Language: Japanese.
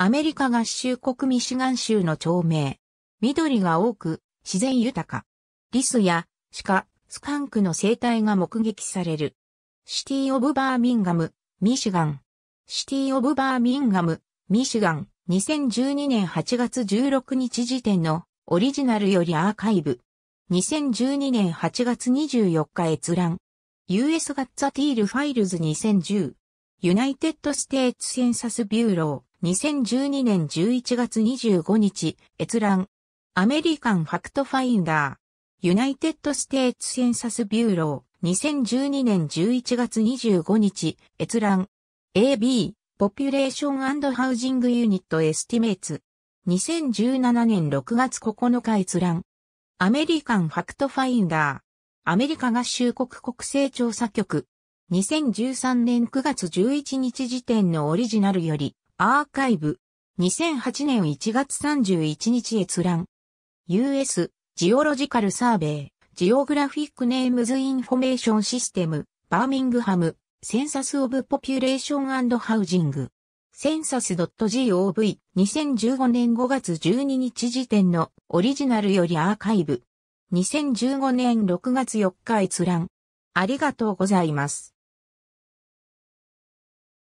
アメリカ合衆国ミシガン州の町名。緑が多く、自然豊か。リスや鹿、スカンクの生態が目撃される。シティ・オブ・バーミンガム、ミシガン。シティ・オブ・バーミンガム、ミシガン。2012年8月16日時点のオリジナルよりアーカイブ。2012年8月24日閲覧。US ガッツァティールファイルズ2010。ユナイテッド・ステーツ・センサス・ビューロー。2012年11月25日、閲覧。アメリカンファクトファインダー。ユナイテッド・ステーツ・センサス・ビューロー。2012年11月25日、閲覧。AB、ポピュレーションハウジング・ユニット・エスティメイツ。2017年6月9日閲覧。アメリカンファクトファインダー。アメリカ合衆国国勢調査局。2013年9月11日時点のオリジナルより、アーカイブ。2008年1月31日閲覧。US ジオロジカルサーベイ、ジオグラフィックネームズインフォメーションシステム、バーミングハム、センサスオブポピュレーションハウジング。センサス .gov 2015年5月12日時点のオリジナルよりアーカイブ。2015年6月4日閲覧。ありがとうございます。